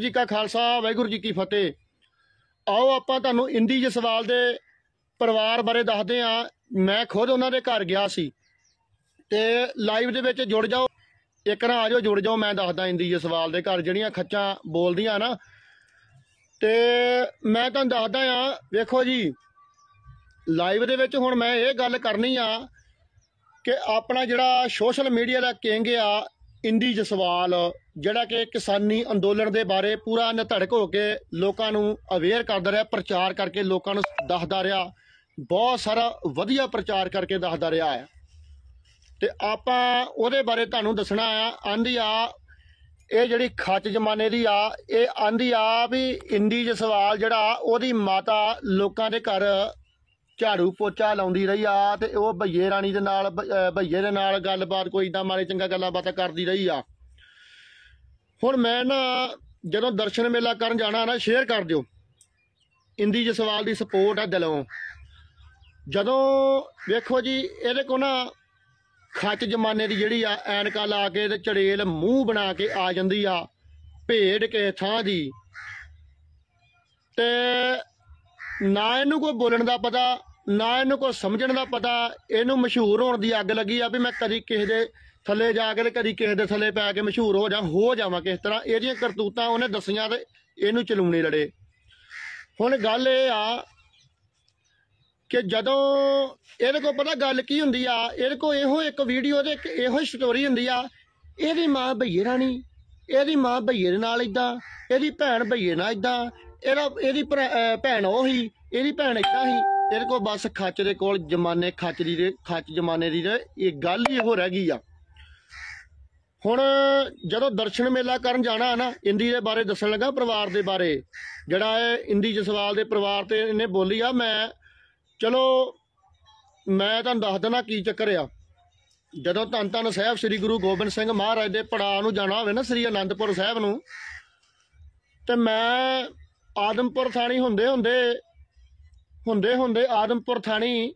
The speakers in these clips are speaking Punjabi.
ਜੀ ਕਾ ਖਾਲਸਾ ਵਾਹਿਗੁਰੂ ਜੀ ਕੀ ਫਤਿਹ ਆਓ ਆਪਾਂ ਤੁਹਾਨੂੰ ਇੰਦੀ ਜਸਵਾਲ ਦੇ ਪਰਿਵਾਰ ਬਾਰੇ ਦੱਸਦੇ ਆ ਮੈਂ ਖੁਦ ਉਹਨਾਂ ਦੇ ਘਰ ਗਿਆ ਸੀ ਤੇ ਲਾਈਵ ਦੇ ਵਿੱਚ ਜੁੜ ਜਾਓ ਇੱਕ ਨਾ ਆਜੋ ਜੁੜ ਜਾਓ ਮੈਂ ਦੱਸਦਾ ਇੰਦੀ ਜਸਵਾਲ ਦੇ ਘਰ ਜਿਹੜੀਆਂ ਖੱਚਾਂ ਬੋਲਦੀਆਂ ਨਾ ਤੇ ਮੈਂ ਤੁਹਾਨੂੰ ਦੱਸਦਾ ਆ ਵੇਖੋ ਜੀ ਲਾਈਵ ਦੇ ਵਿੱਚ ਹੁਣ ਮੈਂ ਇਹ ਗੱਲ ਕਰਨੀ ਆ ਕਿ ਆਪਣਾ ਜਿਹੜਾ ਸੋਸ਼ਲ ਮੀਡੀਆ ਦਾ ਕਿੰਗ ਆ ਇੰਡੀ ਜਸਵਾਲ ਜਿਹੜਾ ਕਿ ਕਿਸਾਨੀ ਅੰਦੋਲਨ ਦੇ ਬਾਰੇ ਪੂਰਾ ਨਧੜਕ ਹੋ ਕੇ ਲੋਕਾਂ ਨੂੰ ਅਵੇਅਰ ਕਰਦਾ ਰਿਹਾ ਪ੍ਰਚਾਰ ਕਰਕੇ ਲੋਕਾਂ ਨੂੰ ਦੱਸਦਾ ਰਿਹਾ ਬਹੁਤ ਸਾਰਾ ਵਧੀਆ ਪ੍ਰਚਾਰ ਕਰਕੇ ਦੱਸਦਾ ਰਿਹਾ ਹੈ ਤੇ ਆਪਾਂ ਉਹਦੇ ਬਾਰੇ ਤੁਹਾਨੂੰ ਦੱਸਣਾ ਆ ਆਂਦੀ ਆ ਇਹ ਜਿਹੜੀ ਖੱਚ ਜਮਾਨੇ ਦੀ ਆ ਇਹ ਆਂਦੀ ਆ ਵੀ ਇੰਡੀ ਜਸਵਾਲ ਜਿਹੜਾ ਉਹਦੀ ਮਾਤਾ ਲੋਕਾਂ ਦੇ ਘਰ ਝਾੜੂ ਪੋਚਾ ਲਾਉਂਦੀ ਰਹੀ ਆ ਤੇ ਉਹ ਭਈਏ ਰਾਣੀ ਦੇ ਨਾਲ ਭਈਏ ਦੇ ਨਾਲ ਗੱਲਬਾਤ ਕੋਈ ਇਦਾਂ ਮਾਰੇ ਚੰਗਾ ਗੱਲਾਂ ਬਾਤਾਂ ਕਰਦੀ ਰਹੀ ਆ ਹੁਣ ਮੈਂ ਨਾ ਜਦੋਂ ਦਰਸ਼ਨ ਮੇਲਾ ਕਰਨ ਜਾਣਾ ਨਾ ਸ਼ੇਅਰ ਕਰ ਦਿਓ ਇੰਦੀ ਜਸਵਾਲ ਦੀ ਸਪੋਰਟ ਆ ਦਿਲੋਂ ਜਦੋਂ ਵੇਖੋ ਜੀ ਇਹਦੇ ਕੋ ਨਾ ਖੱਚ ਜਮਾਨੇ ਦੀ ਜਿਹੜੀ ਆ ਐਨਕਾ ਲਾ ਕੇ ਤੇ ਚੜੇਲ ਮੂੰਹ ਬਣਾ ਕੇ ਆ ਜਾਂਦੀ ਆ ਭੇਡ ਕੇ ਥਾਂ ਦੀ ਤੇ ਨਾ ਇਹਨੂੰ ਕੋਈ ਬੋਲਣ ਦਾ ਪਤਾ ਨਾ ਇਹਨੂੰ ਕੋਈ ਸਮਝਣ ਦਾ ਪਤਾ ਇਹਨੂੰ ਮਸ਼ਹੂਰ ਹੋਣ ਦੀ ਅੱਗ ਲੱਗੀ ਆ ਵੀ ਮੈਂ ਕਦੀ ਕਿਸੇ ਦੇ ਥੱਲੇ ਜਾ ਕੇ ਤੇ ਕਦੀ ਕਿਸੇ ਦੇ ਥੱਲੇ ਪੈ ਕੇ ਮਸ਼ਹੂਰ ਹੋ ਜਾ ਹੋ ਜਾਵਾਂ ਕਿਸ ਤਰ੍ਹਾਂ ਇਹਦੀਆਂ ਕਰਤੂਤਾਂ ਉਹਨੇ ਦਸੀਆਂ ਤੇ ਇਹਨੂੰ ਚਲੂਣੇ ਲੜੇ ਹੁਣ ਗੱਲ ਇਹ ਆ ਕਿ ਜਦੋਂ ਇਹਦੇ ਕੋਲ ਪਤਾ ਗੱਲ ਕੀ ਹੁੰਦੀ ਆ ਇਹਦੇ ਕੋਲ ਇਹੋ ਇੱਕ ਵੀਡੀਓ ਦੇ ਇਹੋ ਸਟੋਰੀ ਹੁੰਦੀ ਆ ਇਹਦੀ ਮਾਂ ਭਈਏ ਰਾਣੀ ਇਹਦੀ ਮਾਂ ਭਈਏ ਦੇ ਨਾਲ ਇਦਾਂ ਇਹਦੀ ਭੈਣ ਭਈਏ ਨਾਲ ਇਦਾਂ ਇਹਦਾ ਇਹਦੀ ਭੈਣ ਉਹ ਹੀ ਇਹਦੀ ਭੈਣ ਇਦਾਂ ਹੀ ਤੇਰੇ ਕੋ ਬਸ ਖੱਚ ਦੇ ਕੋਲ ਜਮਾਨੇ ਖੱਚ ਦੀ ਦੇ ਖੱਚ ਜਮਾਨੇ ਦੀ ਦੇ ਇਹ ਗੱਲ ਹੀ ਹੋ ਰਹਿ ਗਈ ਆ ਹੁਣ ਜਦੋਂ ਦਰਸ਼ਨ ਮੇਲਾ ਕਰਨ ਜਾਣਾ ਹੈ ਨਾ ਇੰਦੀ ਦੇ ਬਾਰੇ ਦੱਸਣ ਲੱਗਾ ਪਰਿਵਾਰ ਦੇ ਬਾਰੇ ਜਿਹੜਾ ਹੈ ਇੰਦੀ ਜਸਵਾਲ ਦੇ ਪਰਿਵਾਰ ਤੇ ਇਹਨੇ ਬੋਲੀ ਆ ਮੈਂ ਚਲੋ ਮੈਂ ਤੁਹਾਨੂੰ ਦੱਸ ਦੇਣਾ ਕੀ ਚੱਕਰ ਆ ਜਦੋਂ ਤਨ ਤਨ ਸਾਹਿਬ ਸ੍ਰੀ ਗੁਰੂ ਗੋਬਿੰਦ ਸਿੰਘ ਮਹਾਰਾਜ ਦੇ ਪੜਾਅ ਨੂੰ ਜਾਣਾ ਹੋਵੇ ਨਾ ਸ੍ਰੀ ਅਨੰਦਪੁਰ ਸਾਹਿਬ ਨੂੰ ਤੇ ਮੈਂ ਆਦਮਪੁਰ ਥਾਣੀ ਹੁੰਦੇ ਹੁੰਦੇ ਹੁੰਦੇ ਹੁੰਦੇ ਆਦਮਪੁਰ ਥਾਣੀ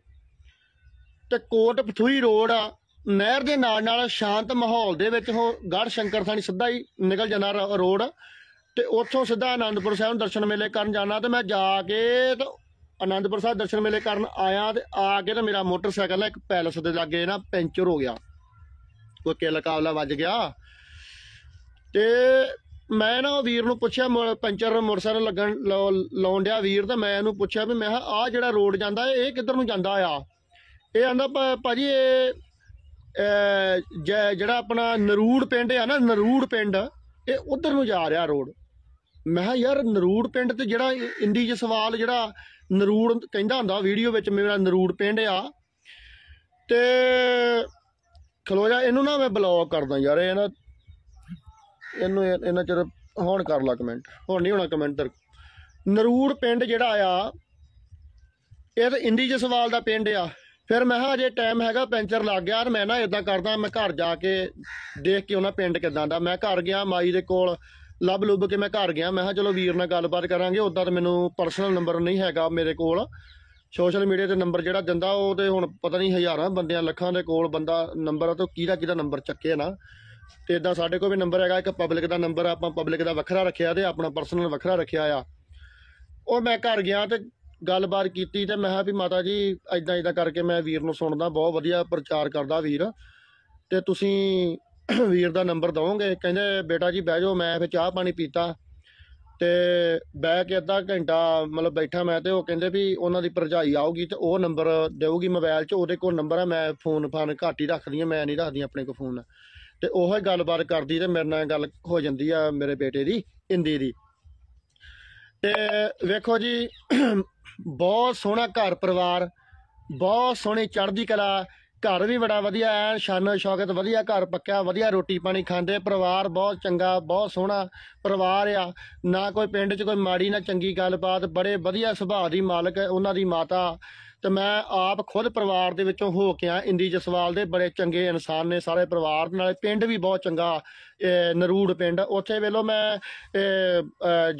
ਤੇ ਕੋਟ ਪਥੂਈ ਰੋਡ ਨਹਿਰ ਦੇ ਨਾਲ ਨਾਲ ਸ਼ਾਂਤ ਮਾਹੌਲ ਦੇ ਵਿੱਚ ਉਹ ਗੜ ਸ਼ੰਕਰ ਥਾਣੀ ਸਿੱਧਾ ਹੀ ਨਿਕਲ ਜਾਂਦਾ ਰੋਡ ਤੇ ਉੱਥੋਂ ਸਿੱਧਾ ਆਨੰਦਪੁਰ ਸਾਹਿਬ ਦਰਸ਼ਨ ਮੇਲੇ ਕਰਨ ਜਾਣਾ ਤੇ ਮੈਂ ਜਾ ਕੇ ਆਨੰਦਪੁਰ ਸਾਹਿਬ ਦਰਸ਼ਨ ਮੇਲੇ ਕਰਨ ਆਇਆ ਤੇ ਆ ਕੇ ਤੇ ਮੇਰਾ ਮੋਟਰਸਾਈਕਲ ਇੱਕ ਪੈਲਸ ਦੇ ਲਾਗੇ ਨਾ ਪੈਂਚਰ ਹੋ ਗਿਆ ਕੋਈ ਕਿਲਕਾਵਲਾ ਵੱਜ ਗਿਆ ਤੇ ਮੈਂ ਨਾ ਉਹ ਵੀਰ ਨੂੰ ਪੁੱਛਿਆ ਪੰਚਰ ਪੈਂਚਰ ਮੋਟਰਸਾਈਕਲ ਲੱਗਣ ਲਾਉਣ ਡਿਆ ਵੀਰ ਤਾਂ ਮੈਂ ਇਹਨੂੰ ਪੁੱਛਿਆ ਵੀ ਮੈਂ ਆ ਜਿਹੜਾ ਰੋਡ ਜਾਂਦਾ ਇਹ ਕਿੱਧਰ ਨੂੰ ਜਾਂਦਾ ਆ ਇਹ ਆਂਦਾ ਭਾਜੀ ਇਹ ਜਿਹੜਾ ਆਪਣਾ ਨਰੂੜ ਪਿੰਡ ਆ ਨਾ ਨਰੂੜ ਪਿੰਡ ਇਹ ਉਧਰ ਨੂੰ ਜਾ ਰਿਹਾ ਰੋਡ ਮੈਂ ਕਿਹਾ ਯਾਰ ਨਰੂੜ ਪਿੰਡ ਤੇ ਜਿਹੜਾ ਇ- ਇੰਡੀ ਚ ਸਵਾਲ ਜਿਹੜਾ ਨਰੂੜ ਕਹਿੰਦਾ ਹੁੰਦਾ ਵੀਡੀਓ ਵਿੱਚ ਮੇਰਾ ਨਰੂੜ ਪਿੰਡ ਆ ਤੇ ਖਲੋ ਜਾ ਇਹਨੂੰ ਨਾ ਮੈਂ ਬਲੌਕ ਕਰਦਾ ਯਾਰ ਇਹ ਨਾ ਇਹਨੂੰ ਇਹਨਾਂ ਚਿਰ ਹੋਣ ਕਰ ਲਾ ਕਮੈਂਟ ਹੁਣ ਨਹੀਂ ਹੋਣਾ ਕਮੈਂਟ ਦਰ ਨਰੂੜ ਪਿੰਡ ਜਿਹੜਾ ਆ ਇਹ ਤਾਂ ਇੰਦੀ ਜਸਵਾਲ ਦਾ ਪਿੰਡ ਆ ਫਿਰ ਮੈਂ ਹਾਂ ਅਜੇ ਟਾਈਮ ਹੈਗਾ ਪੈਂਚਰ ਲੱਗ ਗਿਆ ਯਾਰ ਮੈਂ ਨਾ ਇਦਾਂ ਕਰਦਾ ਮੈਂ ਘਰ ਜਾ ਕੇ ਦੇਖ ਕੇ ਉਹਨਾਂ ਪਿੰਡ ਕਿਦਾਂ ਦਾ ਮੈਂ ਘਰ ਗਿਆ ਮਾਈ ਦੇ ਕੋਲ ਲੱਭ ਲੁੱਭ ਕੇ ਮੈਂ ਘਰ ਗਿਆ ਮੈਂ ਹਾਂ ਚਲੋ ਵੀਰ ਨਾਲ ਗੱਲਬਾਤ ਕਰਾਂਗੇ ਉਦਾਂ ਤਾਂ ਮੈਨੂੰ ਪਰਸਨਲ ਨੰਬਰ ਨਹੀਂ ਹੈਗਾ ਮੇਰੇ ਕੋਲ ਸੋਸ਼ਲ ਮੀਡੀਆ ਤੇ ਨੰਬਰ ਜਿਹੜਾ ਦਿੰਦਾ ਉਹ ਤੇ ਹੁਣ ਪਤਾ ਨਹੀਂ ਹਜ਼ਾਰਾਂ ਬੰਦਿਆਂ ਲੱਖਾਂ ਦੇ ਕੋਲ ਬੰਦਾ ਨੰਬਰ ਆ ਤੋਂ ਕਿਹਦਾ ਕਿਹਦਾ ਨੰਬਰ ਚੱਕੇ ਨਾ ਤੇ ਇਦਾਂ ਸਾਡੇ ਕੋਲ ਵੀ ਨੰਬਰ ਹੈਗਾ ਇੱਕ ਪਬਲਿਕ ਦਾ ਨੰਬਰ ਆਪਾਂ ਪਬਲਿਕ ਦਾ ਵੱਖਰਾ ਰੱਖਿਆ ਤੇ ਆਪਣਾ ਪਰਸਨਲ ਵੱਖਰਾ ਰੱਖਿਆ ਆ ਉਹ ਮੈਂ ਘਰ ਗਿਆ ਤੇ ਗੱਲਬਾਤ ਕੀਤੀ ਤੇ ਮੈਂ ਕਿਹਾ ਵੀ ਮਾਤਾ ਜੀ ਇਦਾਂ ਇਦਾਂ ਕਰਕੇ ਮੈਂ ਵੀਰ ਨੂੰ ਸੁਣਦਾ ਬਹੁਤ ਵਧੀਆ ਪ੍ਰਚਾਰ ਕਰਦਾ ਵੀਰ ਤੇ ਤੁਸੀਂ ਵੀਰ ਦਾ ਨੰਬਰ ਦਵੋਗੇ ਕਹਿੰਦੇ ਬੇਟਾ ਜੀ ਬਹਿ ਜਾਓ ਮੈਂ ਫੇ ਚਾਹ ਪਾਣੀ ਪੀਤਾ ਤੇ ਬਹਿ ਕੇ ਅੱਧਾ ਘੰਟਾ ਮਤਲਬ ਬੈਠਾ ਮੈਂ ਤੇ ਉਹ ਕਹਿੰਦੇ ਵੀ ਉਹਨਾਂ ਦੀ ਭਰਜਾਈ ਆਊਗੀ ਤੇ ਉਹ ਨੰਬਰ ਦੇਊਗੀ ਮੋਬਾਈਲ 'ਚ ਉਹਦੇ ਕੋਲ ਨੰਬਰ ਆ ਮੈਂ ਫੋਨ ਫਾਨ ਘਾਟੀ ਹੀ ਰੱਖਦੀ ਆ ਮੈਂ ਨਹੀਂ ਰੱਖਦੀ ਆਪਣੇ ਕੋਲ ਫੋਨ ਤੇ ਉਹ ਹੀ ਗੱਲਬਾਤ ਕਰਦੀ ਤੇ ਮੇਰੇ ਨਾਲ ਗੱਲ ਹੋ ਜਾਂਦੀ ਆ ਮੇਰੇ ਬੇਟੇ ਦੀ ਇੰਦੀ ਦੀ ਤੇ ਵੇਖੋ ਜੀ ਬਹੁਤ ਸੋਹਣਾ ਘਰ ਪਰਿਵਾਰ ਬਹੁਤ ਸੋਹਣੀ ਚੜ੍ਹਦੀ ਕਲਾ ਘਰ ਵੀ ਬੜਾ ਵਧੀਆ ਐ ਸ਼ਾਨੋ ਸ਼ੌਕਤ ਵਧੀਆ ਘਰ ਪੱਕਿਆ ਵਧੀਆ ਰੋਟੀ ਪਾਣੀ ਖਾਂਦੇ ਪਰਿਵਾਰ ਬਹੁਤ ਚੰਗਾ ਬਹੁਤ ਸੋਹਣਾ ਪਰਿਵਾਰ ਆ ਨਾ ਕੋਈ ਪਿੰਡ 'ਚ ਕੋਈ ਮਾੜੀ ਨਾ ਚੰਗੀ ਗੱਲਬਾਤ ਬੜੇ ਵਧੀਆ ਸੁਭਾਅ ਦੀ ਮਾਲਕ ਉਹਨਾਂ ਦੀ ਮਾਤਾ ਤੇ ਮੈਂ ਆਪ ਖੁਦ ਪਰਿਵਾਰ ਦੇ ਵਿੱਚੋਂ ਹੋ ਕੇ ਆ ਇੰਦੀ ਜਸਵਾਲ ਦੇ ਬੜੇ ਚੰਗੇ ਇਨਸਾਨ ਨੇ ਸਾਰੇ ਪਰਿਵਾਰ ਨਾਲ ਪਿੰਡ ਵੀ ਬਹੁਤ ਚੰਗਾ ਨਰੂੜ ਪਿੰਡ ਉੱਥੇ ਵੇਲੋ ਮੈਂ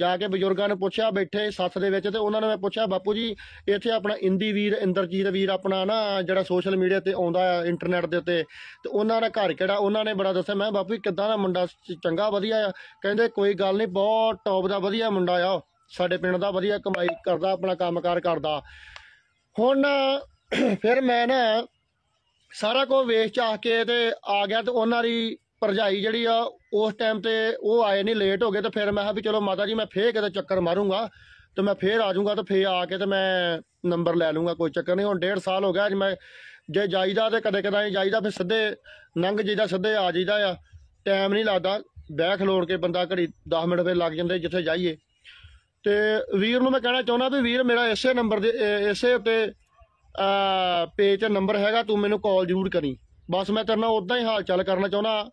ਜਾ ਕੇ ਬਜ਼ੁਰਗਾਂ ਨੂੰ ਪੁੱਛਿਆ ਬੈਠੇ ਸੱਥ ਦੇ ਵਿੱਚ ਤੇ ਉਹਨਾਂ ਨੇ ਮੈਂ ਪੁੱਛਿਆ ਬਾਪੂ ਜੀ ਇੱਥੇ ਆਪਣਾ ਇੰਦੀ ਵੀਰ ਇੰਦਰਜੀਤ ਵੀਰ ਆਪਣਾ ਨਾ ਜਿਹੜਾ ਸੋਸ਼ਲ ਮੀਡੀਆ ਤੇ ਆਉਂਦਾ ਆ ਇੰਟਰਨੈਟ ਦੇ ਉੱਤੇ ਤੇ ਉਹਨਾਂ ਦਾ ਘਰ ਕਿਹੜਾ ਉਹਨਾਂ ਨੇ ਬੜਾ ਦੱਸਿਆ ਮੈਂ ਬਾਪੂ ਜੀ ਕਿੱਦਾਂ ਦਾ ਮੁੰਡਾ ਚੰਗਾ ਵਧੀਆ ਆ ਕਹਿੰਦੇ ਕੋਈ ਗੱਲ ਨਹੀਂ ਬਹੁਤ ਟੌਪ ਦਾ ਵਧੀਆ ਮੁੰਡਾ ਆ ਸਾਡੇ ਪਿੰਡ ਦਾ ਵਧੀਆ ਕਮਾਈ ਕਰਦਾ ਆਪਣਾ ਕੰਮਕਾਰ ਕਰਦਾ ਹੁਣ ਫਿਰ ਮੈਂ ਨਾ ਸਾਰਾ ਕੋ ਵੇਖ ਚਾਹ ਕੇ ਤੇ ਆ ਗਿਆ ਤੇ ਉਹਨਾਂ ਦੀ ਪਰਜਾਈ ਜਿਹੜੀ ਆ ਉਸ ਟਾਈਮ ਤੇ ਉਹ ਆਏ ਨਹੀਂ ਲੇਟ ਹੋ ਗਏ ਤੇ ਫਿਰ ਮੈਂ ਕਿਹਾ ਵੀ ਚਲੋ ਮਾਤਾ ਜੀ ਮੈਂ ਫੇਰ ਕਿਤੇ ਚੱਕਰ ਮਾਰੂੰਗਾ ਤੇ ਮੈਂ ਫੇਰ ਆ ਜਾਊਂਗਾ ਤੇ ਫੇਰ ਆ ਕੇ ਤੇ ਮੈਂ ਨੰਬਰ ਲੈ ਲੂੰਗਾ ਕੋਈ ਚੱਕਰ ਨਹੀਂ ਹੁਣ ਡੇਢ ਸਾਲ ਹੋ ਗਿਆ ਅੱਜ ਮੈਂ ਜੇ ਜਾਈਦਾ ਤੇ ਕਦੇ ਕਦਾਈ ਜਾਈਦਾ ਫਿਰ ਸਿੱਧੇ ਲੰਘ ਜਾਈਦਾ ਸਿੱਧੇ ਆ ਜਾਈਦਾ ਆ ਟਾਈਮ ਨਹੀਂ ਲੱਗਦਾ ਬੈਠ ਖਲੋੜ ਕੇ ਬੰਦਾ ਘੜੀ 10 ਮਿੰਟ ਫੇਰ ਲੱਗ ਜਾਂਦੇ ਜਿੱਥੇ ਜਾਈਏ ਤੇ ਵੀਰ ਨੂੰ ਮੈਂ ਕਹਿਣਾ ਚਾਹੁੰਦਾ ਵੀ ਵੀਰ ਮੇਰਾ ਇਸੇ ਨੰਬਰ ਦੇ ਇਸੇ ਉੱਤੇ ਆ ਪੇਜ ਦਾ ਨੰਬਰ ਹੈਗਾ ਤੂੰ ਮੈਨੂੰ ਕਾਲ ਜ਼ਰੂਰ ਕਰੀ ਬਸ ਮੈਂ ਤੇਰੇ ਨਾਲ ਉਦਾਂ ਹੀ ਹਾਲ ਚਾਲ ਕਰਨਾ ਚਾਹੁੰਦਾ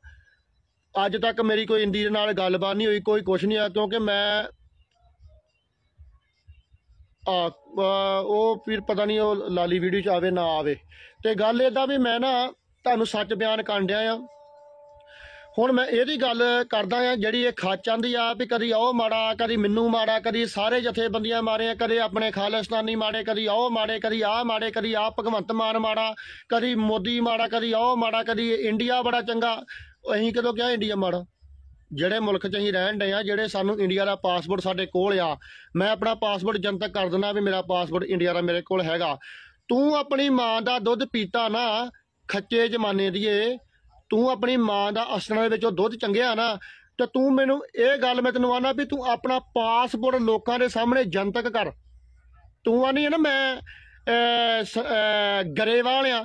ਅੱਜ ਤੱਕ ਮੇਰੀ ਕੋਈ ਇੰਡੀ ਦੇ ਨਾਲ ਗੱਲਬਾਤ ਨਹੀਂ ਹੋਈ ਕੋਈ ਕੁਝ ਨਹੀਂ ਆ ਕਿਉਂਕਿ ਮੈਂ ਆ ਉਹ ਫਿਰ ਪਤਾ ਨਹੀਂ ਉਹ ਲਾਲੀ ਵੀਡੀਓ ਚ ਆਵੇ ਨਾ ਆਵੇ ਤੇ ਗੱਲ ਇਦਾਂ ਵੀ ਮੈਂ ਨਾ ਤੁਹਾਨੂੰ ਸੱਚ ਬਿਆਨ ਕਰਨ ਡਿਆ ਆ ਹੁਣ ਮੈਂ ਇਹਦੀ ਗੱਲ ਕਰਦਾ ਆ ਜਿਹੜੀ ਇਹ ਖਾਚਾਂਦੀ ਆ ਵੀ ਕਦੀ ਉਹ ਮਾੜਾ ਕਦੀ ਮੈਨੂੰ ਮਾੜਾ ਕਦੀ ਸਾਰੇ ਜਥੇਬੰਦੀਆਂ ਮਾਰੇ ਕਦੇ ਆਪਣੇ ਖਾਲਿਸਤਾਨੀ ਮਾੜੇ ਕਦੀ ਉਹ ਮਾੜੇ ਕਦੀ ਆ ਮਾੜੇ ਕਦੀ ਆ ਭਗਵੰਤ ਮਾਨ ਮਾੜਾ ਕਦੀ ਮੋਦੀ ਮਾੜਾ ਕਦੀ ਉਹ ਮਾੜਾ ਕਦੀ ਇੰਡੀਆ ਬੜਾ ਚੰਗਾ ਅਸੀਂ ਕਦੋਂ ਕਿਹਾ ਇੰਡੀਆ ਮਾੜਾ ਜਿਹੜੇ ਮੁਲਕ 'ਚ ਅਸੀਂ ਰਹਿਣ ਡੇ ਆ ਜਿਹੜੇ ਸਾਨੂੰ ਇੰਡੀਆ ਦਾ ਪਾਸਪੋਰਟ ਸਾਡੇ ਕੋਲ ਆ ਮੈਂ ਆਪਣਾ ਪਾਸਪੋਰਟ ਜਨਤਕ ਕਰ ਦਿੰਦਾ ਵੀ ਮੇਰਾ ਪਾਸਪੋਰਟ ਇੰਡੀਆ ਦਾ ਮੇਰੇ ਕੋਲ ਹੈਗਾ ਤੂੰ ਆਪਣੀ ਮਾਂ ਦਾ ਦੁੱਧ ਪੀਤਾ ਨਾ ਖੱਚੇ ਜਮਾਨੇ ਦੀਏ ਤੂੰ ਆਪਣੀ ਮਾਂ ਦਾ ਅਸਣਾ ਦੇ ਵਿੱਚੋਂ ਦੁੱਧ ਚੰਗਿਆ ਨਾ ਤੇ ਤੂੰ ਮੈਨੂੰ ਇਹ ਗੱਲ ਮੈਂ ਤੈਨੂੰ ਆਣਾ ਵੀ ਤੂੰ ਆਪਣਾ ਪਾਸਪੋਰਟ ਲੋਕਾਂ ਦੇ ਸਾਹਮਣੇ ਜਨਤਕ ਕਰ ਤੂੰ ਆਣੀ ਹੈ ਨਾ ਮੈਂ ਗਰੇਵਾਲ ਆ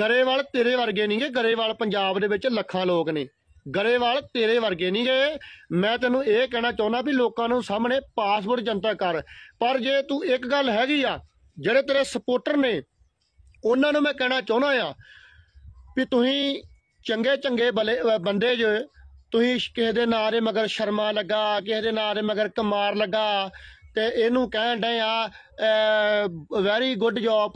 ਗਰੇਵਾਲ ਤੇਰੇ ਵਰਗੇ ਨਹੀਂਗੇ ਗਰੇਵਾਲ ਪੰਜਾਬ ਦੇ ਵਿੱਚ ਲੱਖਾਂ ਲੋਕ ਨੇ ਗਰੇਵਾਲ ਤੇਰੇ ਵਰਗੇ ਨਹੀਂਗੇ ਮੈਂ ਤੈਨੂੰ ਇਹ ਕਹਿਣਾ ਚਾਹੁੰਦਾ ਵੀ ਲੋਕਾਂ ਨੂੰ ਸਾਹਮਣੇ ਪਾਸਪੋਰਟ ਜਨਤਾ ਕਰ ਪਰ ਜੇ ਤੂੰ ਇੱਕ ਗੱਲ ਹੈਗੀ ਆ ਜਿਹੜੇ ਤੇਰੇ ਸਪੋਰਟਰ ਨੇ ਉਹਨਾਂ ਨੂੰ ਮੈਂ ਕਹਿਣਾ ਚਾਹੁੰਦਾ ਆ ਵੀ ਤੁਸੀਂ ਚੰਗੇ ਚੰਗੇ ਬਲੇ ਬੰਦੇ ਜੋ ਤੁਸੀਂ ਕਿਸੇ ਦੇ ਨਾਂ ਦੇ ਮਗਰ ਸ਼ਰਮਾ ਲੱਗਾ ਕਿਸੇ ਦੇ ਨਾਂ ਦੇ ਮਗਰ ਕੁਮਾਰ ਲੱਗਾ ਤੇ ਇਹਨੂੰ ਕਹਿਣ ਡੇ ਆ ਵੈਰੀ ਗੁੱਡ ਜੌਬ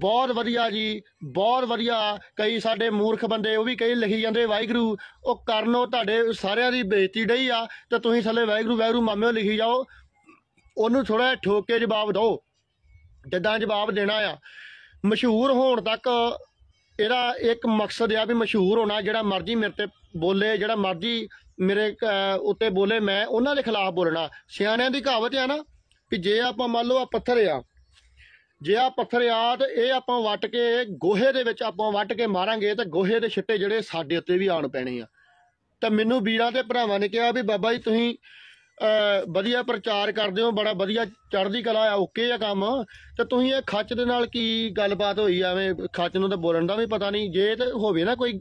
ਬਹੁਤ ਵਧੀਆ ਜੀ ਬਹੁਤ ਵਧੀਆ ਕਈ ਸਾਡੇ ਮੂਰਖ ਬੰਦੇ ਉਹ ਵੀ ਕਈ ਲਿਖੀ ਜਾਂਦੇ ਵਾਹਿਗੁਰੂ ਉਹ ਕਰਨੋ ਤੁਹਾਡੇ ਸਾਰਿਆਂ ਦੀ ਬੇਇੱਜ਼ਤੀ ਡਈ ਆ ਤੇ ਤੁਸੀਂ ਥੱਲੇ ਵਾਹਿਗੁਰੂ ਵਾਹਿਗੁਰੂ ਮਾਮਿਓ ਲਿਖੀ ਜਾਓ ਉਹਨੂੰ ਥੋੜਾ ਠੋਕ ਕੇ ਜਵਾਬ ਦਿਓ ਜਿੱਦਾਂ ਜਵਾਬ ਦੇਣਾ ਆ ਮਸ਼ਹੂਰ ਹੋਣ ਤੱਕ ਇਹਦਾ ਇੱਕ ਮਕਸਦ ਆ ਵੀ ਮਸ਼ਹੂਰ ਹੋਣਾ ਜਿਹੜਾ ਮਰਜ਼ੀ ਮੇਰੇ ਤੇ ਬੋਲੇ ਜਿਹੜਾ ਮਰਜ਼ੀ ਮੇਰੇ ਉੱਤੇ ਬੋਲੇ ਮੈਂ ਉਹਨਾਂ ਦੇ ਖਿਲਾਫ ਬੋਲਣਾ ਸਿਆਣਿਆਂ ਦੀ ਕਹਾਵਤ ਆ ਨਾ ਕਿ ਜੇ ਆਪਾਂ ਮੰਨ ਲਓ ਆ ਪੱਥਰ ਆ ਜੇ ਆ ਪੱਥਰ ਆ ਤੇ ਇਹ ਆਪਾਂ ਵੱਟ ਕੇ ਗੋਹੇ ਦੇ ਵਿੱਚ ਆਪਾਂ ਵੱਟ ਕੇ ਮਾਰਾਂਗੇ ਤੇ ਗੋਹੇ ਦੇ ਛਿੱਟੇ ਜਿਹੜੇ ਸਾਡੇ ਉੱਤੇ ਵੀ ਆਣ ਪੈਣੇ ਆ ਤਾਂ ਮੈਨੂੰ ਵੀਰਾਂ ਤੇ ਭਰਾਵਾਂ ਨੇ ਕਿਹਾ ਵੀ ਬਾਬਾ ਜੀ ਤੁਸੀਂ ਵਧੀਆ ਪ੍ਰਚਾਰ ਕਰਦੇ ਹੋ ਬੜਾ ਵਧੀਆ ਚੜ੍ਹਦੀ ਕਲਾ ਆ ਓਕੇ ਆ ਕੰਮ ਤੇ ਤੁਸੀਂ ਇਹ ਖੱਚ ਦੇ ਨਾਲ ਕੀ ਗੱਲਬਾਤ ਹੋਈ ਐਵੇਂ ਖੱਚ ਨੂੰ ਤਾਂ ਬੋਲਣ ਦਾ ਵੀ ਪਤਾ ਨਹੀਂ ਜੇ ਤੇ ਹੋਵੇ ਨਾ ਕੋਈ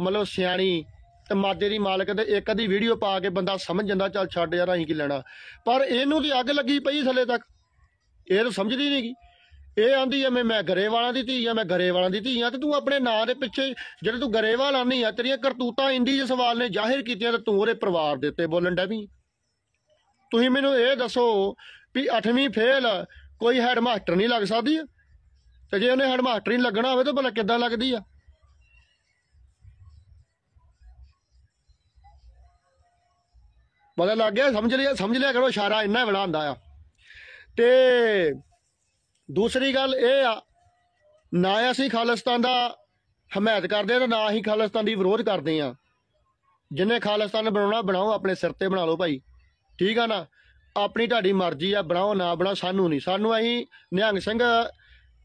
ਮਤਲਬ ਸਿਆਣੀ ਤੇ ਮਾਦੇ ਦੀ ਮਾਲਕ ਤੇ ਇੱਕ ਅਦੀ ਵੀਡੀਓ ਪਾ ਕੇ ਬੰਦਾ ਸਮਝ ਜਾਂਦਾ ਚੱਲ ਛੱਡ ਯਾਰ ਅਸੀਂ ਕੀ ਲੈਣਾ ਪਰ ਇਹਨੂੰ ਦੀ ਅੱਗ ਲੱਗੀ ਪਈ ਥੱਲੇ ਤੱਕ ਇਹ ਤਾਂ ਸਮਝਦੀ ਨਹੀਂ ਗਈ ਇਹ ਆਂਦੀ ਐ ਮੈਂ ਮੈਂ ਗਰੇਵਾਲਾਂ ਦੀ ਧੀ ਆ ਮੈਂ ਗਰੇਵਾਲਾਂ ਦੀ ਧੀ ਆ ਤੇ ਤੂੰ ਆਪਣੇ ਨਾਂ ਦੇ ਪਿੱਛੇ ਜਿਹੜੇ ਤੂੰ ਗਰੇਵਾਲ ਨਹੀਂ ਆ ਤੇਰੀਆਂ ਕਰਤੂਤਾਂ ਇੰਦੀ ਜੇ ਸਵਾਲ ਨੇ ਜ਼ਾਹਿਰ ਕੀਤੀਆਂ ਤੇ ਤੂੰ ਉਹਦੇ ਪਰਿਵਾਰ ਦੇ ਉੱਤੇ ਬੋਲਣ ਡੈ ਵੀ ਤੁਸੀਂ ਮੈਨੂੰ ਇਹ ਦੱਸੋ ਵੀ 8ਵੀਂ ਫੇਲ ਕੋਈ ਹੈਡ ਮਾਸਟਰ ਨਹੀਂ ਲੱਗ ਸਕਦੀ ਤੇ ਜੇ ਉਹਨੇ ਹੈਡ ਮਾਸਟਰ ਨਹੀਂ ਲੱਗਣਾ ਹੋਵੇ ਤਾਂ ਭਲਾ ਕਿੱਦਾਂ ਲੱਗਦੀ ਆ ਬੜਾ ਲੱਗ ਗਿਆ ਸਮਝ ਲਿਆ ਸਮਝ ਲਿਆ ਕਰੋ ਇਸ਼ਾਰਾ ਇੰਨਾ ਬੜਾ ਹੁੰਦਾ ਆ ਤੇ ਦੂਸਰੀ ਗੱਲ ਇਹ ਆ ਨਾ ਅਸੀਂ ਖਾਲਸਤਾਨ ਦਾ ਹਮਾਇਤ ਕਰਦੇ ਆ ਤੇ ਨਾ ਹੀ ਖਾਲਸਤਾਨ ਦੀ ਵਿਰੋਧ ਕਰਦੇ ਆ ਜਿੰਨੇ ਖਾਲਸਤਾਨ ਬਣਾਉਣਾ ਬਣਾਓ ਆਪਣੇ ਸਿਰ ਤੇ ਬਣਾ ਲਓ ਭਾਈ ਠੀਕ ਆ ਨਾ ਆਪਣੀ ਤੁਹਾਡੀ ਮਰਜ਼ੀ ਆ ਬਣਾਓ ਨਾ ਬਣਾ ਸਾਨੂੰ ਨਹੀਂ ਸਾਨੂੰ ਅਸੀਂ ਨਿਹੰਗ ਸਿੰਘ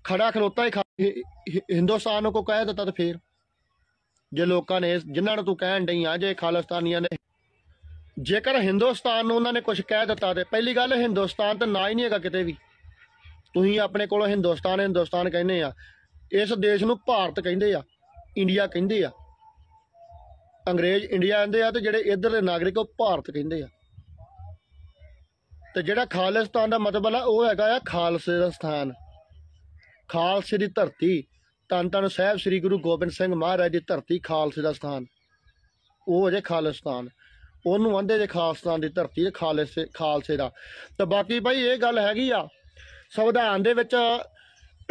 ਖੜਾ ਖਲੋਤਾ ਹੀ ਹਿੰਦੁਸਤਾਨ ਨੂੰ ਕੋ ਕਹਿ ਦਿੱਤਾ ਤਾਂ ਫੇਰ ਜੇ ਲੋਕਾਂ ਨੇ ਜਿਨ੍ਹਾਂ ਨੂੰ ਤੂੰ ਕਹਿਣ ਡਈ ਆ ਜੇ ਖਾਲਸਤਾਨੀਆਂ ਨੇ ਜੇਕਰ ਹਿੰਦੁਸਤਾਨ ਨੂੰ ਉਹਨਾਂ ਨੇ ਕੁਝ ਕਹਿ ਦਿੱਤਾ ਤੇ ਪਹਿਲੀ ਗੱਲ ਹਿੰਦੁਸਤਾਨ ਤਾਂ ਨਾ ਹੀ ਨਹੀਂ ਹੈਗਾ ਕਿਤੇ ਵੀ ਤੁਸੀਂ ਆਪਣੇ ਕੋਲ ਹਿੰਦੁਸਤਾਨ ਹਿੰਦੁਸਤਾਨ ਕਹਿੰਦੇ ਆ ਇਸ ਦੇਸ਼ ਨੂੰ ਭਾਰਤ ਕਹਿੰਦੇ ਆ ਇੰਡੀਆ ਕਹਿੰਦੇ ਆ ਅੰਗਰੇਜ਼ ਇੰਡੀਆ ਕਹਿੰਦੇ ਆ ਤੇ ਜਿਹੜੇ ਇੱਧਰ ਦੇ ਨਾਗਰਿਕ ਉਹ ਭਾਰਤ ਕਹਿੰਦੇ ਆ ਤੇ ਜਿਹੜਾ ਖਾਲਿਸਤਾਨ ਦਾ ਮਤਲਬ ਆ ਉਹ ਹੈਗਾ ਆ ਖਾਲਸੇ ਦਾ ਸਥਾਨ ਖਾਲਸੇ ਦੀ ਧਰਤੀ ਤਨ ਤਨ ਸਾਹਿਬ ਸ੍ਰੀ ਗੁਰੂ ਗੋਬਿੰਦ ਸਿੰਘ ਮਹਾਰਾਜ ਦੀ ਧਰਤੀ ਖਾਲਸੇ ਦਾ ਸਥਾਨ ਉਹ ਹੋ ਜੇ ਖਾਲਿਸਤਾਨ ਉਹਨੂੰ ਆਂਦੇ ਜੇ ਖਾਲਸਤਾਨ ਦੀ ਧਰਤੀ ਖਾਲਸੇ ਖਾਲਸੇ ਦਾ ਤੇ ਬਾਕੀ ਭਾਈ ਇਹ ਗੱਲ ਹੈਗੀ ਆ ਸੰਵਿਧਾਨ ਦੇ ਵਿੱਚ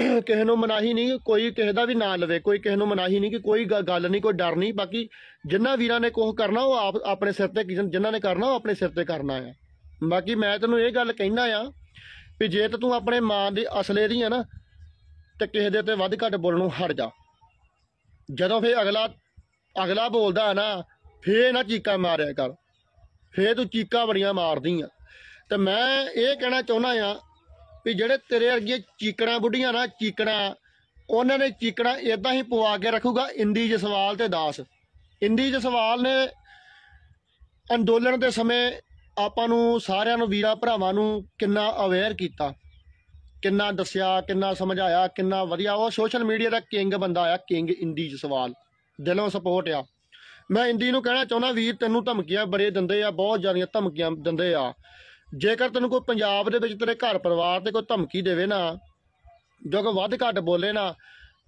ਕਿਸੇ ਨੂੰ ਮਨਾਹੀ ਨਹੀਂ ਕੋਈ ਕਿਸੇ ਦਾ ਵੀ ਨਾਂ ਲਵੇ ਕੋਈ ਕਿਸੇ ਨੂੰ ਮਨਾਹੀ ਨਹੀਂ ਕਿ ਕੋਈ ਗੱਲ ਨਹੀਂ ਕੋਈ ਡਰ ਨਹੀਂ ਬਾਕੀ ਜਿੰਨਾ ਵੀਰਾਂ ਨੇ ਕੋਹ ਕਰਨਾ ਉਹ ਆਪ ਆਪਣੇ ਸਿਰ ਤੇ ਜਿਨ੍ਹਾਂ ਨੇ ਕਰਨਾ ਉਹ ਆਪਣੇ ਸਿਰ ਤੇ ਕਰਨਾ ਆ ਬਾਕੀ ਮੈਂ ਤੈਨੂੰ ਇਹ ਗੱਲ ਕਹਿਣਾ ਆ ਵੀ ਜੇ ਤੂੰ ਆਪਣੇ ਮਾਂ ਦੇ ਅਸਲੇ ਦੀ ਆ ਨਾ ਤੇ ਕਿਸੇ ਦੇ ਤੇ ਵੱਧ ਘੱਟ ਬੋਲਣ ਨੂੰ ਹਟ ਜਾ ਜਦੋਂ ਫੇ ਅਗਲਾ ਅਗਲਾ ਬੋਲਦਾ ਨਾ ਫੇ ਨਾ ਚੀਕਾ ਮਾਰਿਆ ਕਰ ਫੇ ਤੂੰ ਚੀਕਾ ਬੜੀਆਂ ਮਾਰਦੀ ਆ ਤੇ ਮੈਂ ਇਹ ਕਹਿਣਾ ਚਾਹੁੰਦਾ ਆ ਵੀ ਜਿਹੜੇ ਤੇਰੇ ਵਰਗੀਆਂ ਚੀਕੜਾਂ ਬੁੱਢੀਆਂ ਨਾ ਚੀਕੜਾਂ ਉਹਨਾਂ ਨੇ ਚੀਕੜਾਂ ਇਦਾਂ ਹੀ ਪਵਾ ਕੇ ਰੱਖੂਗਾ ਇੰਦੀ ਜਸਵਾਲ ਤੇ ਦਾਸ ਇੰਦੀ ਜਸਵਾਲ ਨੇ ਅੰਦੋਲਨ ਦੇ ਸਮੇਂ ਆਪਾਂ ਨੂੰ ਸਾਰਿਆਂ ਨੂੰ ਵੀਰਾਂ ਭਰਾਵਾਂ ਨੂੰ ਕਿੰਨਾ ਅਵੇਅਰ ਕੀਤਾ ਕਿੰਨਾ ਦੱਸਿਆ ਕਿੰਨਾ ਸਮਝਾਇਆ ਕਿੰਨਾ ਵਧੀਆ ਉਹ ਸੋਸ਼ਲ ਮੀਡੀਆ ਦਾ ਕਿੰਗ ਬੰਦਾ ਆ ਕਿੰਗ ਇੰਦੀ ਜਸਵਾਲ ਦਿਲੋਂ ਸਪੋਰਟ ਆ ਮੈਂ ਇੰਦੀ ਨੂੰ ਕਹਿਣਾ ਚਾਹੁੰਦਾ ਵੀਰ ਤੈਨੂੰ ਧਮਕੀਆਂ ਬੜੇ ਦਿੰਦੇ ਆ ਬਹੁਤ ਜ਼ਿਆਦਾ ਧਮਕੀਆਂ ਦਿੰਦੇ ਆ ਜੇਕਰ ਤੈਨੂੰ ਕੋਈ ਪੰਜਾਬ ਦੇ ਵਿੱਚ ਤੇਰੇ ਘਰ ਪਰਿਵਾਰ ਤੇ ਕੋਈ ਧਮਕੀ ਦੇਵੇ ਨਾ ਜੋ ਕਿ ਵੱਧ ਘੱਟ ਬੋਲੇ ਨਾ